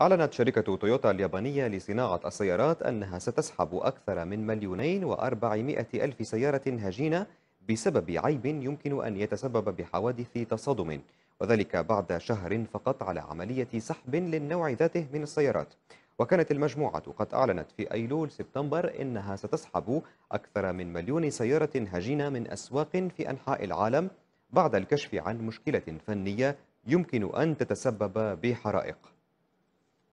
أعلنت شركة تويوتا اليابانية لصناعة السيارات أنها ستسحب أكثر من مليونين وأربعمائة ألف سيارة هجينة بسبب عيب يمكن أن يتسبب بحوادث تصادم وذلك بعد شهر فقط على عملية سحب للنوع ذاته من السيارات وكانت المجموعة قد أعلنت في أيلول سبتمبر إنها ستسحب أكثر من مليون سيارة هجينة من أسواق في أنحاء العالم بعد الكشف عن مشكلة فنية يمكن أن تتسبب بحرائق